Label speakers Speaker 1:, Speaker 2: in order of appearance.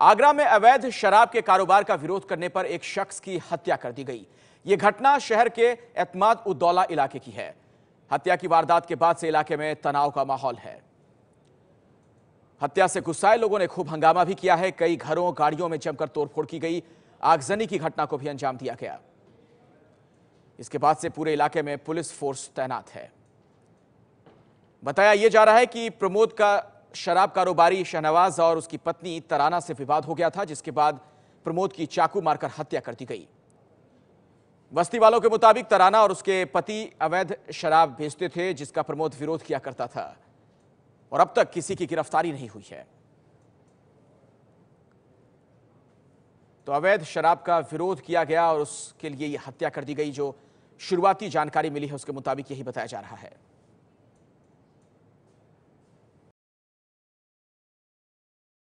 Speaker 1: आगरा में अवैध शराब के कारोबार का विरोध करने पर एक शख्स की हत्या कर दी गई यह घटना शहर के एतमाद उद्दौला इलाके की है हत्या की वारदात के बाद से इलाके में तनाव का माहौल है हत्या से गुस्साए लोगों ने खूब हंगामा भी किया है कई घरों गाड़ियों में जमकर तोड़फोड़ की गई आगजनी की घटना को भी अंजाम दिया गया इसके बाद से पूरे इलाके में पुलिस फोर्स तैनात है बताया यह जा रहा है कि प्रमोद का शराब कारोबारी शहनवाज और उसकी पत्नी तराना से विवाद हो गया था जिसके बाद प्रमोद की चाकू मारकर हत्या कर दी गई बस्ती वालों के मुताबिक तराना और उसके पति अवैध शराब बेचते थे जिसका प्रमोद विरोध किया करता था और अब तक किसी की गिरफ्तारी नहीं हुई है तो अवैध शराब का विरोध किया गया और उसके लिए यह हत्या कर दी गई जो शुरुआती जानकारी मिली है उसके मुताबिक यही बताया जा रहा है